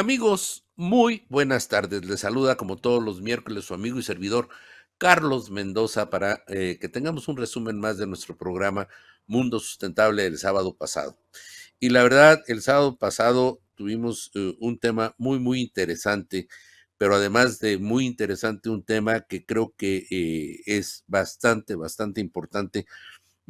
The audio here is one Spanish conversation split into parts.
Amigos, muy buenas tardes. Les saluda como todos los miércoles su amigo y servidor Carlos Mendoza para eh, que tengamos un resumen más de nuestro programa Mundo Sustentable del sábado pasado. Y la verdad, el sábado pasado tuvimos eh, un tema muy, muy interesante, pero además de muy interesante, un tema que creo que eh, es bastante, bastante importante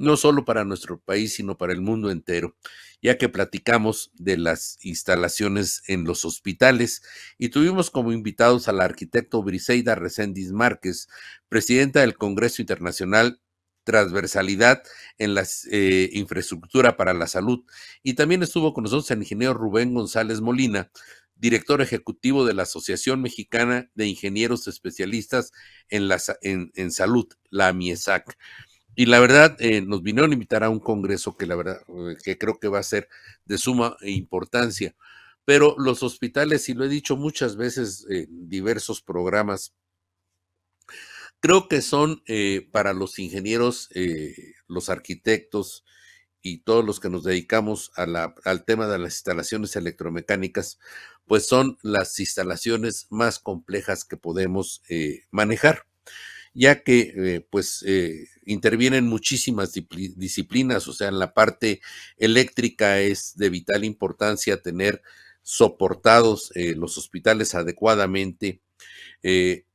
no solo para nuestro país, sino para el mundo entero, ya que platicamos de las instalaciones en los hospitales y tuvimos como invitados al arquitecto Briseida Reséndiz Márquez, presidenta del Congreso Internacional transversalidad en la eh, infraestructura para la salud. Y también estuvo con nosotros el ingeniero Rubén González Molina, director ejecutivo de la Asociación Mexicana de Ingenieros Especialistas en, la, en Salud, la AMIESAC. Y la verdad, eh, nos vinieron a invitar a un congreso que la verdad, eh, que creo que va a ser de suma importancia. Pero los hospitales, y lo he dicho muchas veces en diversos programas, creo que son eh, para los ingenieros, los arquitectos y todos los que nos dedicamos al tema de las instalaciones electromecánicas, pues son las instalaciones más complejas que podemos manejar ya que eh, pues eh, intervienen muchísimas disciplinas, o sea, en la parte eléctrica es de vital importancia tener soportados eh, los hospitales adecuadamente.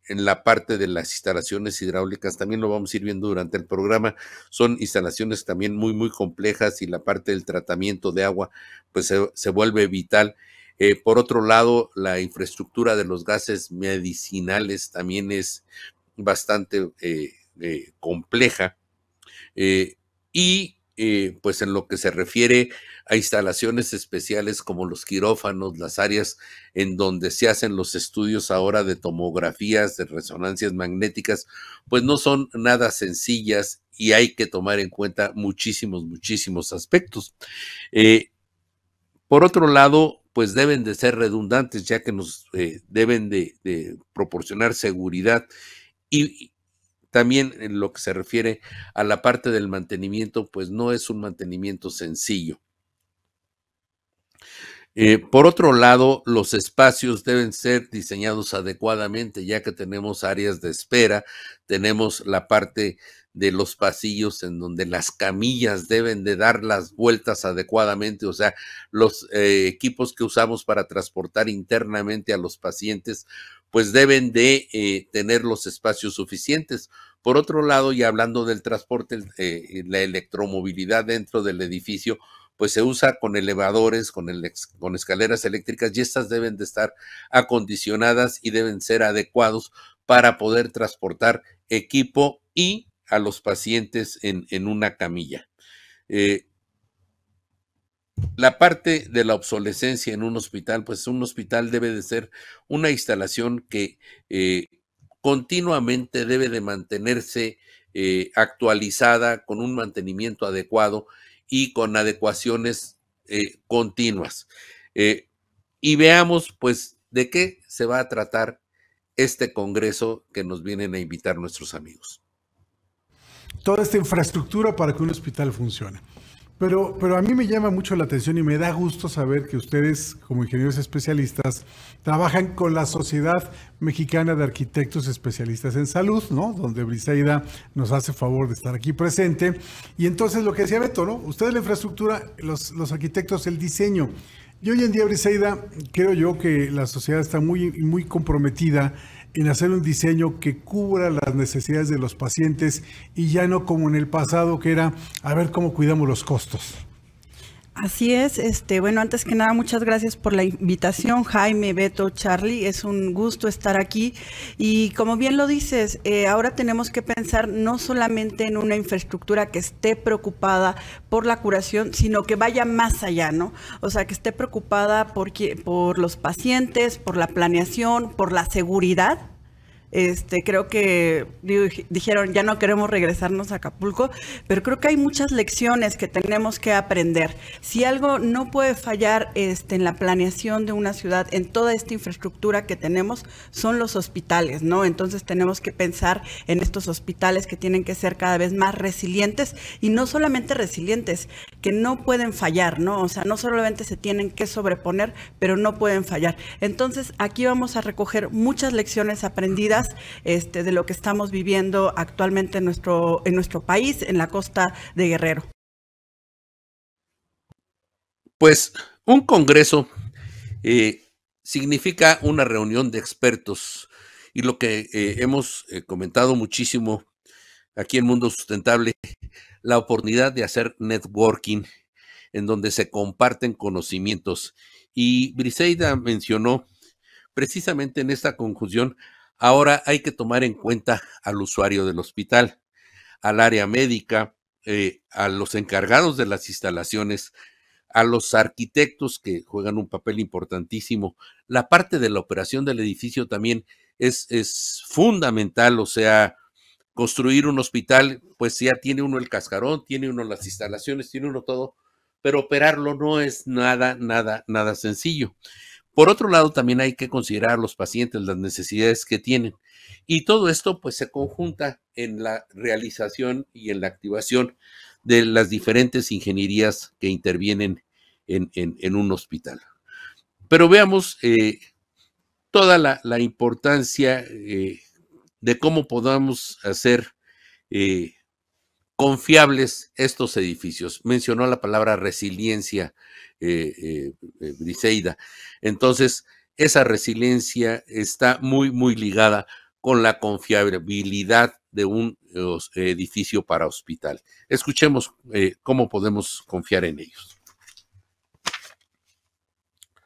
en la parte de las instalaciones hidráulicas, también lo vamos a ir viendo durante el programa, son instalaciones también muy, muy complejas y la parte del tratamiento de agua, pues se, vuelve vital. por otro lado, la infraestructura de los gases medicinales también es bastante eh, eh, compleja. Eh, y pues en lo que se refiere a instalaciones especiales como los quirófanos, las áreas en donde se hacen los estudios ahora de tomografías, de resonancias magnéticas, pues no son nada sencillas y hay que tomar en cuenta muchísimos, muchísimos aspectos. por otro lado, pues deben de ser redundantes, ya que nos deben de, de, proporcionar seguridad y también en lo que se refiere a la parte del mantenimiento, pues no es un mantenimiento sencillo. Eh, por otro lado, los espacios deben ser diseñados adecuadamente, ya que tenemos áreas de espera, tenemos la parte de los pasillos en donde las camillas deben de dar las vueltas adecuadamente, o sea, los eh, equipos que usamos para transportar internamente a los pacientes pues deben de eh, tener los espacios suficientes. Por otro lado, y hablando del transporte, eh, la electromovilidad dentro del edificio, pues se usa con elevadores, con, escaleras eléctricas y estas deben de estar acondicionadas y deben ser adecuados para poder transportar equipo y a los pacientes en, una camilla. Eh, la parte de la obsolescencia en un hospital, pues un hospital debe de ser una instalación que eh, continuamente debe de mantenerse eh, actualizada con un mantenimiento adecuado y con adecuaciones eh, continuas. y veamos, pues, de qué se va a tratar este congreso que nos vienen a invitar nuestros amigos. Toda esta infraestructura para que un hospital funcione. Pero, pero a mí me llama mucho la atención y me da gusto saber que ustedes, como ingenieros especialistas, trabajan con la Sociedad Mexicana de Arquitectos Especialistas en Salud, ¿no? Donde Briseida nos hace favor de estar aquí presente. Y entonces lo que decía Beto, ¿no? Ustedes la infraestructura, los, los arquitectos el diseño. Y hoy en día, Briseida, creo yo que la sociedad está muy, muy comprometida en hacer un diseño que cubra las necesidades de los pacientes y ya no como en el pasado que era a ver cómo cuidamos los costos. Así es, este, bueno, antes que nada, muchas gracias por la invitación, Jaime, Beto, Charlie, es un gusto estar aquí. Y como bien lo dices, eh, ahora tenemos que pensar no solamente en una infraestructura que esté preocupada por la curación, sino que vaya más allá, ¿no? O sea, que esté preocupada por, por los pacientes, por la planeación, por la seguridad, este, creo que dijeron, ya no queremos regresarnos a Acapulco, pero creo que hay muchas lecciones que tenemos que aprender. Si algo no puede fallar este, en la planeación de una ciudad, en toda esta infraestructura que tenemos, son los hospitales, ¿no? Entonces tenemos que pensar en estos hospitales que tienen que ser cada vez más resilientes y no solamente resilientes, que no pueden fallar, ¿no? O sea, no solamente se tienen que sobreponer, pero no pueden fallar. Entonces, aquí vamos a recoger muchas lecciones aprendidas este, de lo que estamos viviendo actualmente en nuestro, en nuestro país, en la costa de Guerrero? Pues un congreso eh, significa una reunión de expertos y lo que eh, hemos eh, comentado muchísimo aquí en Mundo Sustentable, la oportunidad de hacer networking en donde se comparten conocimientos. Y Briseida mencionó precisamente en esta conclusión Ahora hay que tomar en cuenta al usuario del hospital, al área médica, eh, a los encargados de las instalaciones, a los arquitectos que juegan un papel importantísimo. La parte de la operación del edificio también es, es fundamental, o sea, construir un hospital, pues ya tiene uno el cascarón, tiene uno las instalaciones, tiene uno todo, pero operarlo no es nada, nada, nada sencillo. Por otro lado, también hay que considerar a los pacientes las necesidades que tienen. Y todo esto pues se conjunta en la realización y en la activación de las diferentes ingenierías que intervienen en, un hospital. Pero veamos eh, toda la, importancia eh, de cómo podamos hacer eh, confiables estos edificios. Mencionó la palabra resiliencia eh, eh, eh, Briseida. Entonces, esa resiliencia está muy, muy ligada con la confiabilidad de un edificio para hospital. Escuchemos cómo podemos confiar en ellos.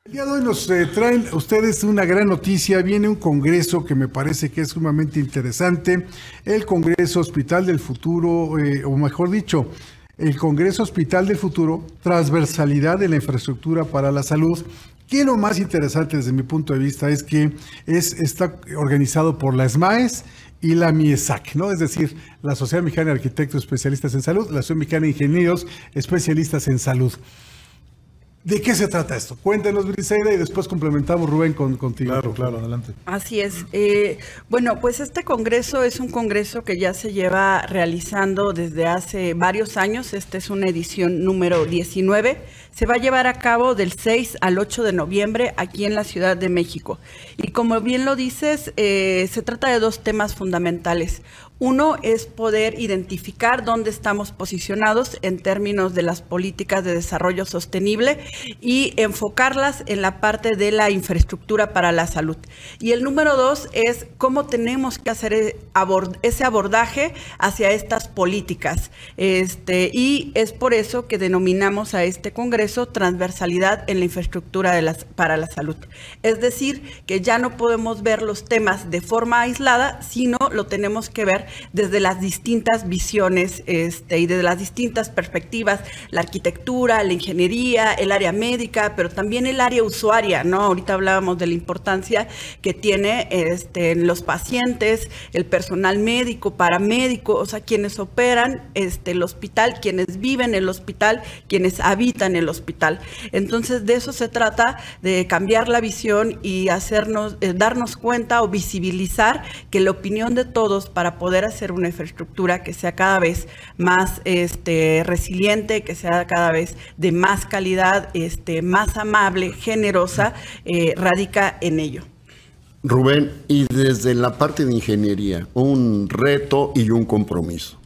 El día de hoy nos traen traen ustedes una gran noticia. Viene un congreso que me parece que es sumamente interesante, el Congreso Hospital del Futuro, o mejor dicho, el Congreso Hospital del Futuro, transversalidad de la infraestructura para la salud. Que lo más interesante desde mi punto de vista es que es, está organizado por la SMAES y la MIESAC, ¿no? Es decir, la Sociedad Mexicana de Arquitectos Especialistas en Salud, la Sociedad Mexicana de Ingenieros Especialistas en Salud. ¿De qué se trata esto? Cuéntenos, Briseida, y después complementamos, Rubén, con, contigo. Claro, claro, adelante. Así es. Eh, bueno, pues este congreso es un congreso que ya se lleva realizando desde hace varios años. Esta es una edición número 19. Se va a llevar a cabo del 6 al 8 de noviembre aquí en la Ciudad de México. Y como bien lo dices, eh, se trata de dos temas fundamentales. Uno es poder identificar dónde estamos posicionados en términos de las políticas de desarrollo sostenible y enfocarlas en la parte de la infraestructura para la salud. Y el número dos es cómo tenemos que hacer e, ese abordaje hacia estas políticas. Este, y es por eso que denominamos a este Congreso transversalidad en la infraestructura de las, para la salud. Es decir, que ya no podemos ver los temas de forma aislada, sino lo tenemos que ver desde las distintas visiones este, y desde las distintas perspectivas, la arquitectura, la ingeniería, el área médica, pero también el área usuaria, ¿no? Ahorita hablábamos de la importancia que tiene este, los pacientes, el personal médico, paramédico, o sea, quienes operan este, el hospital, quienes viven en el hospital, quienes habitan el hospital. Entonces, de eso se trata, de cambiar la visión y hacernos, eh, darnos cuenta o visibilizar que la opinión de todos para poder hacer una infraestructura que sea cada vez más este, resiliente, que sea cada vez de más calidad, este, más amable, generosa, eh, radica en ello. Rubén, y desde la parte de ingeniería, un reto y un compromiso.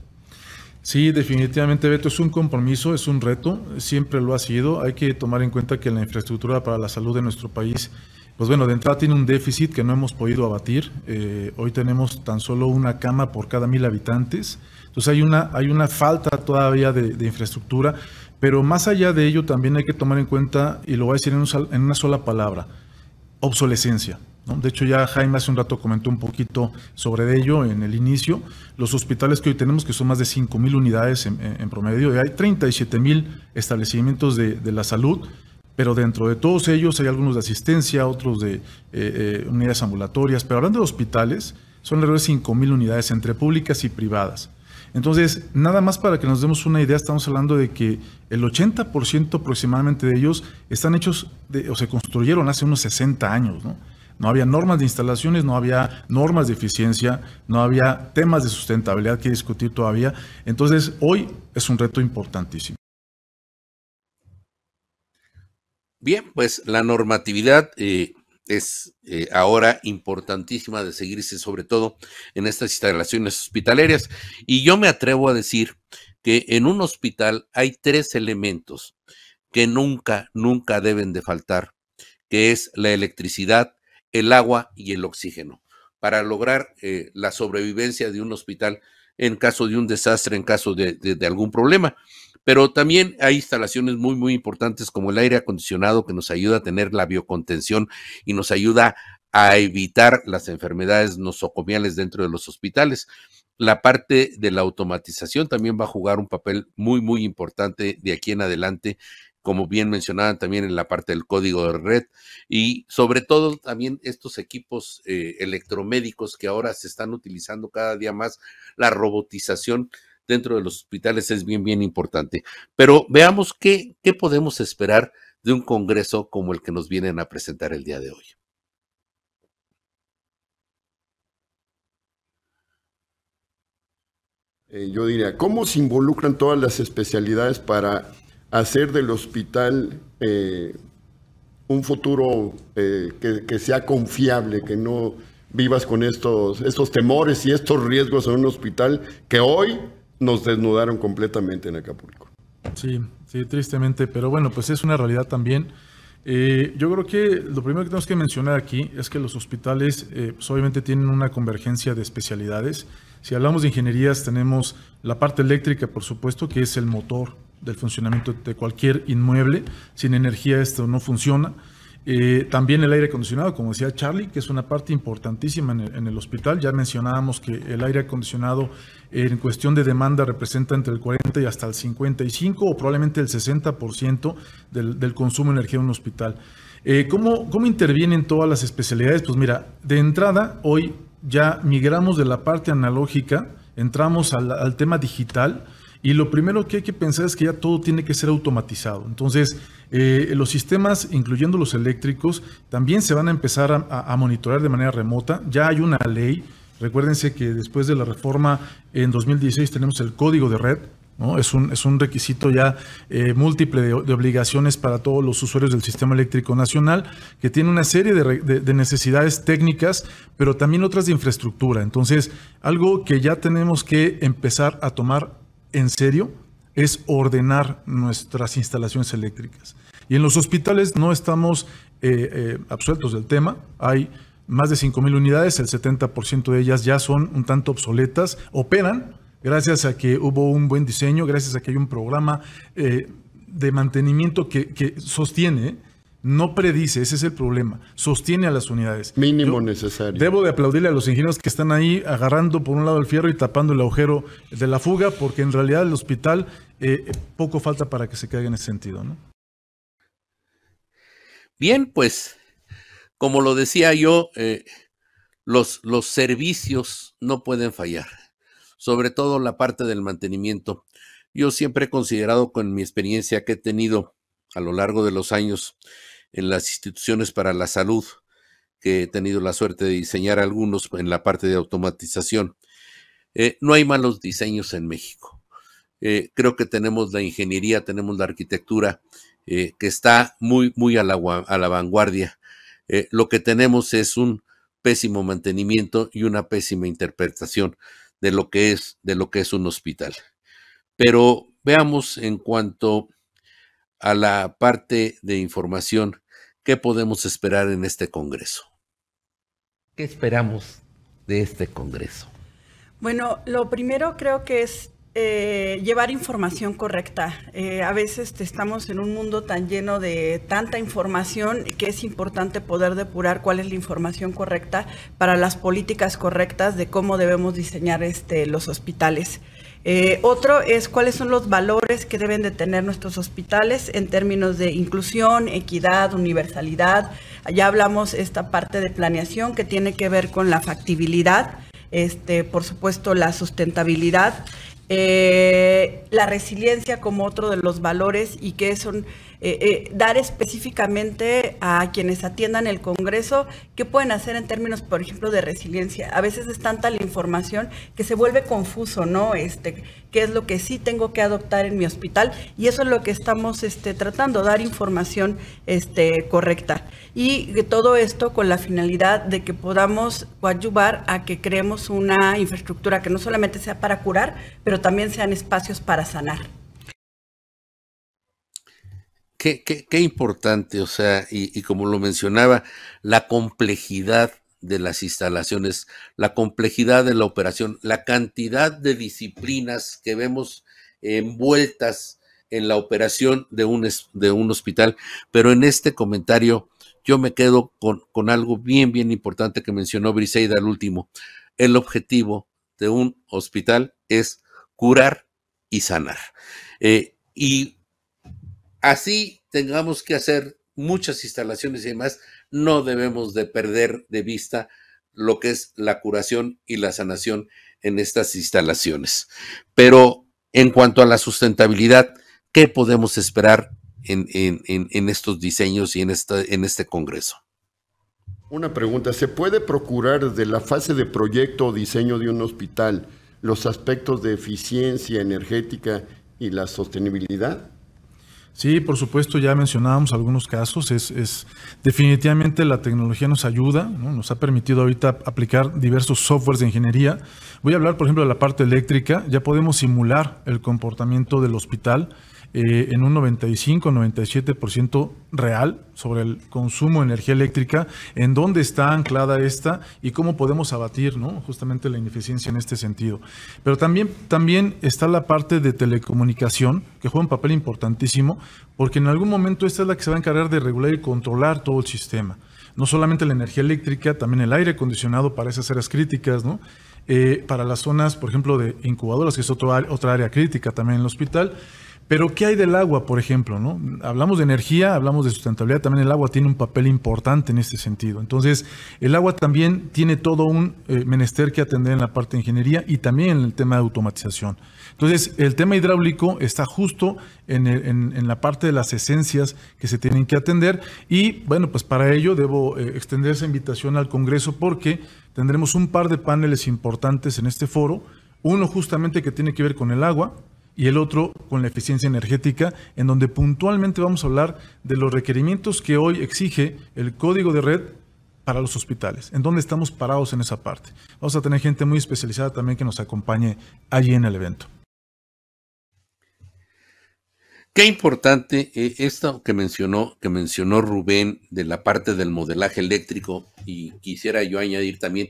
Sí, definitivamente, Beto, es un compromiso, es un reto, siempre lo ha sido. Hay que tomar en cuenta que la infraestructura para la salud de nuestro país pues bueno, de entrada tiene un déficit que no hemos podido abatir. Eh, hoy tenemos tan solo una cama por cada mil habitantes. Entonces hay una, hay una falta todavía de, infraestructura. Pero más allá de ello, también hay que tomar en cuenta, y lo voy a decir en, una sola palabra, obsolescencia. De hecho, ya Jaime hace un rato comentó un poquito sobre ello en el inicio. Los hospitales que hoy tenemos, que son más de mil unidades en, promedio, y hay mil establecimientos de la salud, pero dentro de todos ellos hay algunos de asistencia, otros de eh, eh, unidades ambulatorias, pero hablando de hospitales, son alrededor de 5.000 unidades entre públicas y privadas. Entonces, nada más para que nos demos una idea, estamos hablando de que el 80% aproximadamente de ellos están hechos o se construyeron hace unos 60 años, ¿no? No había normas de instalaciones, no había normas de eficiencia, no había temas de sustentabilidad que discutir todavía. Entonces, hoy es un reto importantísimo. Bien, pues la normatividad eh, es eh, ahora importantísima de seguirse, sobre todo en estas instalaciones hospitalarias. Y yo me atrevo a decir que en un hospital hay tres elementos que nunca, nunca deben de faltar, que es la electricidad, el agua y el oxígeno. Para lograr eh, la sobrevivencia de un hospital en caso de un desastre, en caso de, algún problema. Pero también hay instalaciones muy, muy importantes como el aire acondicionado que nos ayuda a tener la biocontención y nos ayuda a evitar las enfermedades nosocomiales dentro de los hospitales. La parte de la automatización también va a jugar un papel muy, muy importante de aquí en adelante como bien mencionaban también en la parte del código de red, y sobre todo también estos equipos eh, electromédicos que ahora se están utilizando cada día más, la robotización dentro de los hospitales es bien, bien importante. Pero veamos qué, qué podemos esperar de un congreso como el que nos vienen a presentar el día de hoy. Eh, yo diría, ¿cómo se involucran todas las especialidades para hacer del hospital eh, un futuro eh, que, sea confiable, que no vivas con estos, estos temores y estos riesgos en un hospital que hoy nos desnudaron completamente en Acapulco. Sí, sí, tristemente, pero bueno, pues es una realidad también. Eh, yo creo que lo primero que tenemos que mencionar aquí es que los hospitales pues obviamente tienen una convergencia de especialidades. Si hablamos de ingenierías, tenemos la parte eléctrica, por supuesto, que es el motor del funcionamiento de cualquier inmueble. Sin energía esto no funciona. Eh, también el aire acondicionado, como decía Charlie, que es una parte importantísima en el, hospital. Ya mencionábamos que el aire acondicionado en cuestión de demanda representa entre el 40 y hasta el 55 o probablemente el 60% del, del, consumo de energía en un hospital. Eh, ¿cómo, intervienen todas las especialidades? Pues mira, de entrada hoy ya migramos de la parte analógica, entramos al tema digital y lo primero que hay que pensar es que ya todo tiene que ser automatizado. Entonces, eh, los sistemas, incluyendo los eléctricos, también se van a empezar a, monitorar de manera remota. Ya hay una ley. Recuérdense que después de la reforma en 2016 tenemos el código de red, ¿No? Es, un, es, un, requisito ya eh, múltiple de, obligaciones para todos los usuarios del sistema eléctrico nacional, que tiene una serie de, necesidades técnicas, pero también otras de infraestructura. Entonces, algo que ya tenemos que empezar a tomar en serio es ordenar nuestras instalaciones eléctricas. Y en los hospitales no estamos eh, eh, absueltos del tema. Hay más de 5.000 unidades, el 70% de ellas ya son un tanto obsoletas, operan gracias a que hubo un buen diseño, gracias a que hay un programa eh, de mantenimiento que sostiene no predice, ese es el problema, sostiene a las unidades. Mínimo necesario. Debo de aplaudirle a los ingenieros que están ahí agarrando por un lado el fierro y tapando el agujero de la fuga, porque en realidad el hospital eh, poco falta para que se caiga en ese sentido. ¿no? Bien, pues, como lo decía yo, eh, los, los servicios no pueden fallar, sobre todo la parte del mantenimiento. Yo siempre he considerado con mi experiencia que he tenido a lo largo de los años en las instituciones para la salud, que he tenido la suerte de diseñar algunos en la parte de automatización. Eh, no hay malos diseños en México. Eh, creo que tenemos la ingeniería, tenemos la arquitectura eh, que está muy, muy a la, a la vanguardia. lo que tenemos es un pésimo mantenimiento y una pésima interpretación de lo que es, de lo que es un hospital. Pero veamos en cuanto a la parte de información ¿Qué podemos esperar en este Congreso? ¿Qué esperamos de este Congreso? Bueno, lo primero creo que es eh, llevar información correcta. Eh, a veces estamos en un mundo tan lleno de tanta información que es importante poder depurar cuál es la información correcta para las políticas correctas de cómo debemos diseñar este, los hospitales. Eh, otro es cuáles son los valores que deben de tener nuestros hospitales en términos de inclusión, equidad, universalidad. allá hablamos esta parte de planeación que tiene que ver con la factibilidad, este, por supuesto la sustentabilidad, eh, la resiliencia como otro de los valores y que son eh, eh, dar específicamente a quienes atiendan el Congreso qué pueden hacer en términos, por ejemplo, de resiliencia. A veces es tanta la información que se vuelve confuso, ¿no? Este, qué es lo que sí tengo que adoptar en mi hospital y eso es lo que estamos este, tratando, dar información este, correcta. Y todo esto con la finalidad de que podamos coadyuvar a que creemos una infraestructura que no solamente sea para curar, pero también sean espacios para sanar qué, importante, o sea, y, como lo mencionaba, la complejidad de las instalaciones, la complejidad de la operación, la cantidad de disciplinas que vemos envueltas en la operación de un, de un hospital. Pero en este comentario yo me quedo con, algo bien, bien importante que mencionó Briseida al último. El objetivo de un hospital es curar y sanar. Eh, y así tengamos que hacer muchas instalaciones y demás, no debemos de perder de vista lo que es la curación y la sanación en estas instalaciones. Pero en cuanto a la sustentabilidad, ¿qué podemos esperar en, estos diseños y en, en este Congreso? Una pregunta, ¿se puede procurar desde la fase de proyecto o diseño de un hospital los aspectos de eficiencia energética y la sostenibilidad? Sí, por supuesto, ya mencionábamos algunos casos. Es, definitivamente la tecnología nos ayuda, nos ha permitido ahorita aplicar diversos softwares de ingeniería. Voy a hablar, por ejemplo, de la parte eléctrica. Ya podemos simular el comportamiento del hospital eh, en un 95-97% real sobre el consumo de energía eléctrica, en dónde está anclada esta y cómo podemos abatir ¿no? justamente la ineficiencia en este sentido. Pero también, también está la parte de telecomunicación, que juega un papel importantísimo, porque en algún momento esta es la que se va a encargar de regular y controlar todo el sistema. No solamente la energía eléctrica, también el aire acondicionado para esas áreas críticas, ¿no? Eh, para las zonas, por ejemplo, de incubadoras, que es otra área crítica también en el hospital. Pero ¿qué hay del agua, por ejemplo? ¿no? Hablamos de energía, hablamos de sustentabilidad, también el agua tiene un papel importante en este sentido. Entonces, el agua también tiene todo un eh, menester que atender en la parte de ingeniería y también en el tema de automatización. Entonces, el tema hidráulico está justo en, la parte de las esencias que se tienen que atender y, bueno, pues para ello debo eh, extender esa invitación al Congreso porque tendremos un par de paneles importantes en este foro. Uno justamente que tiene que ver con el agua, y el otro con la eficiencia energética, en donde puntualmente vamos a hablar de los requerimientos que hoy exige el código de red para los hospitales, en donde estamos parados en esa parte. Vamos a tener gente muy especializada también que nos acompañe allí en el evento. Qué importante eh, esto que mencionó, que mencionó Rubén de la parte del modelaje eléctrico y quisiera yo añadir también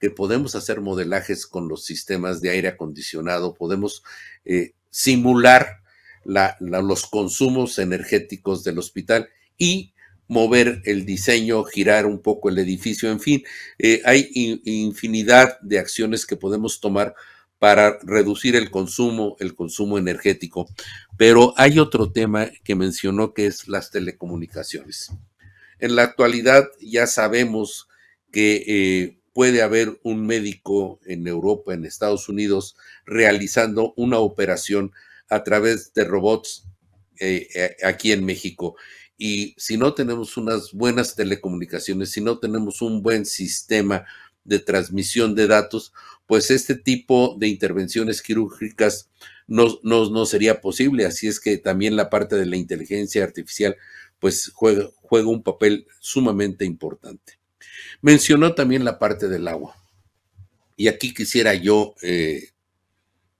que podemos hacer modelajes con los sistemas de aire acondicionado, podemos eh, simular los consumos energéticos del hospital y mover el diseño, girar un poco el edificio, en fin, eh, hay infinidad de acciones que podemos tomar para reducir el consumo, el consumo energético. Pero hay otro tema que mencionó que es las telecomunicaciones. En la actualidad ya sabemos que eh, puede haber un médico en Europa, en Estados Unidos, realizando una operación a través de robots eh, eh, aquí en México. Y si no tenemos unas buenas telecomunicaciones, si no tenemos un buen sistema de transmisión de datos, pues este tipo de intervenciones quirúrgicas no, no, sería posible. Así es que también la parte de la inteligencia artificial pues juega, juega un papel sumamente importante. Mencionó también la parte del agua. Y aquí quisiera yo, eh,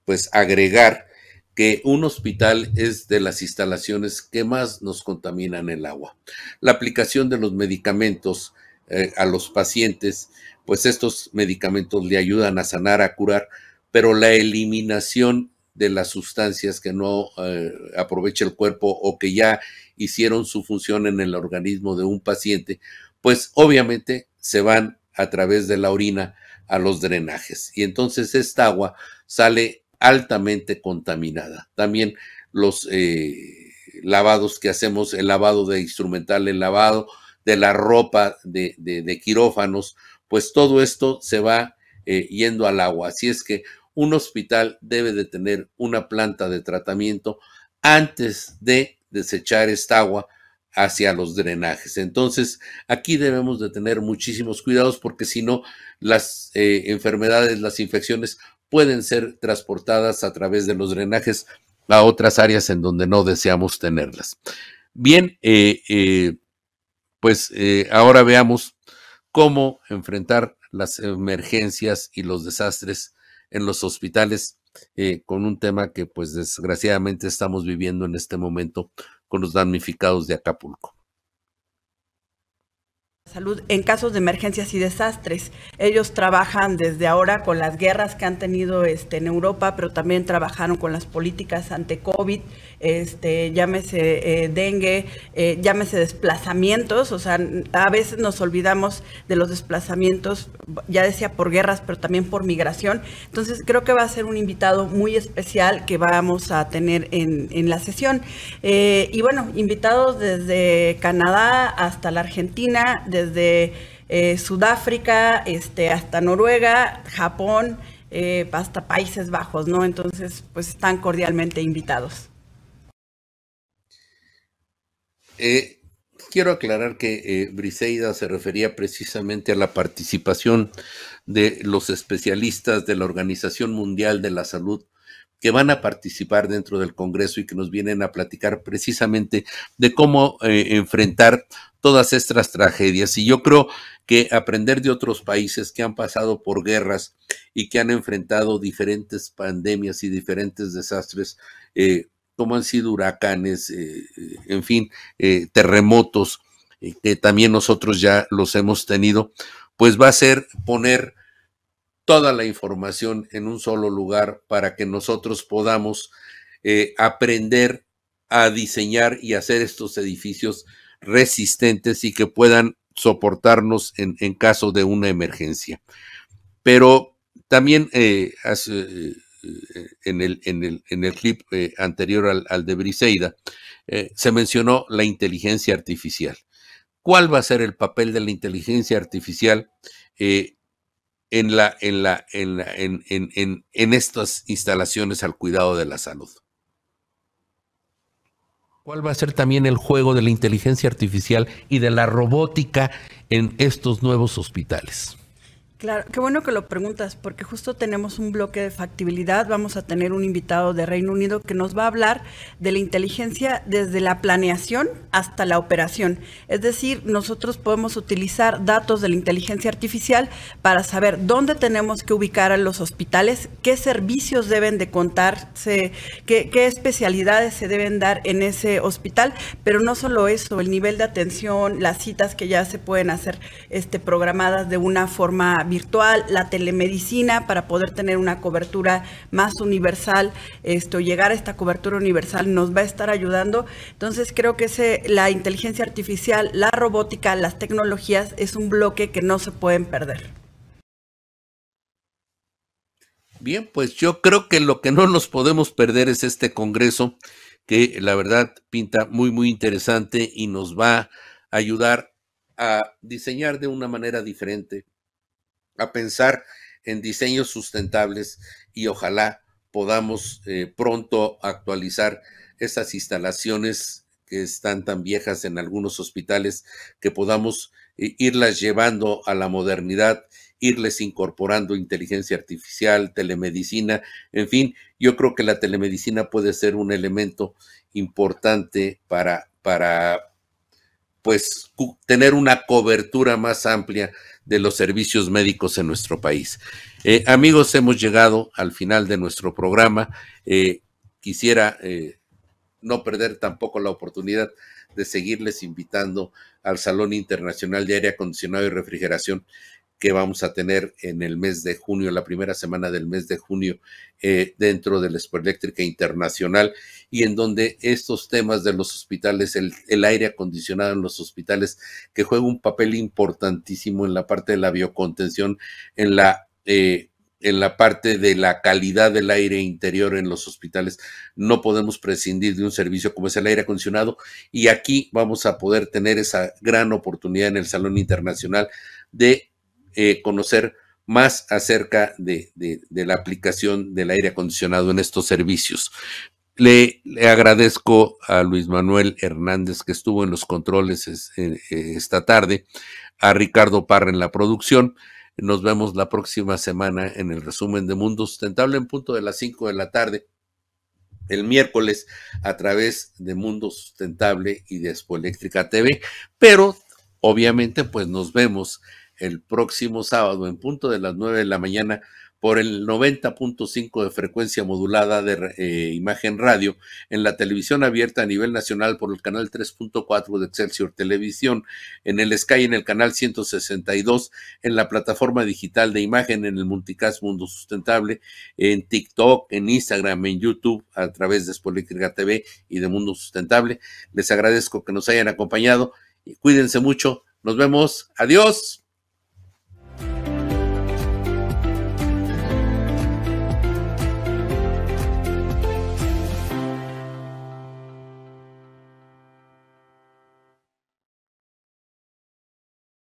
pues, agregar que un hospital es de las instalaciones que más nos contaminan el agua. La aplicación de los medicamentos eh, a los pacientes, pues estos medicamentos le ayudan a sanar, a curar, pero la eliminación de las sustancias que no eh, aprovecha el cuerpo o que ya hicieron su función en el organismo de un paciente, pues obviamente se van a través de la orina a los drenajes. Y entonces esta agua sale altamente contaminada. También los eh, lavados que hacemos, el lavado de instrumental, el lavado de la ropa de, quirófanos, pues todo esto se va eh, yendo al agua. Así es que un hospital debe de tener una planta de tratamiento antes de desechar esta agua hacia los drenajes. Entonces, aquí debemos de tener muchísimos cuidados porque si no, las eh, enfermedades, las infecciones pueden ser transportadas a través de los drenajes a otras áreas en donde no deseamos tenerlas. Bien, eh, eh, pues ahora veamos cómo enfrentar las emergencias y los desastres en los hospitales con un tema que pues desgraciadamente estamos viviendo en este momento con los damnificados de Acapulco. Salud en casos de emergencias y desastres. Ellos trabajan desde ahora con las guerras que han tenido este, en Europa, pero también trabajaron con las políticas ante COVID este, llámese eh, dengue, eh, llámese desplazamientos, o sea, a veces nos olvidamos de los desplazamientos, ya decía por guerras, pero también por migración. Entonces, creo que va a ser un invitado muy especial que vamos a tener en, la sesión. Eh, y bueno, invitados desde Canadá hasta la Argentina, desde Sudáfrica, este, hasta Noruega, Japón. hasta Países Bajos, ¿no? Entonces, pues están cordialmente invitados. Eh, quiero aclarar que eh, Briseida se refería precisamente a la participación de los especialistas de la Organización Mundial de la Salud que van a participar dentro del Congreso y que nos vienen a platicar precisamente de cómo eh, enfrentar todas estas tragedias. Y yo creo que aprender de otros países que han pasado por guerras y que han enfrentado diferentes pandemias y diferentes desastres como han sido huracanes, eh, eh, en fin, eh, terremotos, que también nosotros ya los hemos tenido, pues va a ser poner toda la información en un solo lugar para que nosotros podamos aprender a diseñar y hacer estos edificios resistentes y que puedan soportarnos en, caso de una emergencia. Pero también en el, en el, clip eh, anterior al, de Briseida, eh, se mencionó la inteligencia artificial. ¿Cuál va a ser el papel de la inteligencia artificial en estas instalaciones al cuidado de la salud? ¿Cuál va a ser también el juego de la inteligencia artificial y de la robótica en estos nuevos hospitales? Claro, qué bueno que lo preguntas, porque justo tenemos un bloque de factibilidad. Vamos a tener un invitado de Reino Unido que nos va a hablar de la inteligencia desde la planeación hasta la operación. Es decir, nosotros podemos utilizar datos de la inteligencia artificial para saber dónde tenemos que ubicar a los hospitales, qué servicios deben de contarse, qué, especialidades se deben dar en ese hospital, pero no solo eso, el nivel de atención, las citas que ya se pueden hacer este, programadas de una forma virtual, la telemedicina para poder tener una cobertura más universal, esto, llegar a esta cobertura universal nos va a estar ayudando. Entonces creo que la inteligencia artificial, la robótica, las tecnologías es un bloque que no se pueden perder. Bien, pues yo creo que lo que no nos podemos perder es este Congreso que la verdad pinta muy, muy interesante y nos va a ayudar a diseñar de una manera diferente a pensar en diseños sustentables y ojalá podamos eh, pronto actualizar esas instalaciones que están tan viejas en algunos hospitales, que podamos eh, irlas llevando a la modernidad, irles incorporando inteligencia artificial, telemedicina, en fin, yo creo que la telemedicina puede ser un elemento importante para, para pues tener una cobertura más amplia de los servicios médicos en nuestro país. Eh, amigos, hemos llegado al final de nuestro programa. Eh, quisiera eh, no perder tampoco la oportunidad de seguirles invitando al Salón Internacional de Aire Acondicionado y Refrigeración que vamos a tener en el mes de junio, la primera semana del mes de junio, eh, dentro de la Eléctrica Internacional, y en donde estos temas de los hospitales, el, aire acondicionado en los hospitales, que juega un papel importantísimo en la parte de la biocontención, en la... Eh, en la parte de la calidad del aire interior en los hospitales. No podemos prescindir de un servicio como es el aire acondicionado y aquí vamos a poder tener esa gran oportunidad en el Salón Internacional de eh, conocer más acerca de, la aplicación del aire acondicionado en estos servicios. Le, agradezco a Luis Manuel Hernández que estuvo en los controles eh, eh, esta tarde, a Ricardo Parra en la producción. Nos vemos la próxima semana en el resumen de Mundo Sustentable en punto de las 5 de la tarde el miércoles a través de Mundo Sustentable y de TV, pero obviamente pues nos vemos el próximo sábado en punto de las 9 de la mañana por el 90.5 de frecuencia modulada de eh, imagen radio en la televisión abierta a nivel nacional por el canal 3.4 de Excelsior Televisión, en el Sky en el canal 162, en la plataforma digital de imagen en el Multicast Mundo Sustentable, en TikTok, en Instagram, en YouTube a través de Espolítica TV y de Mundo Sustentable. Les agradezco que nos hayan acompañado. y Cuídense mucho. Nos vemos. Adiós.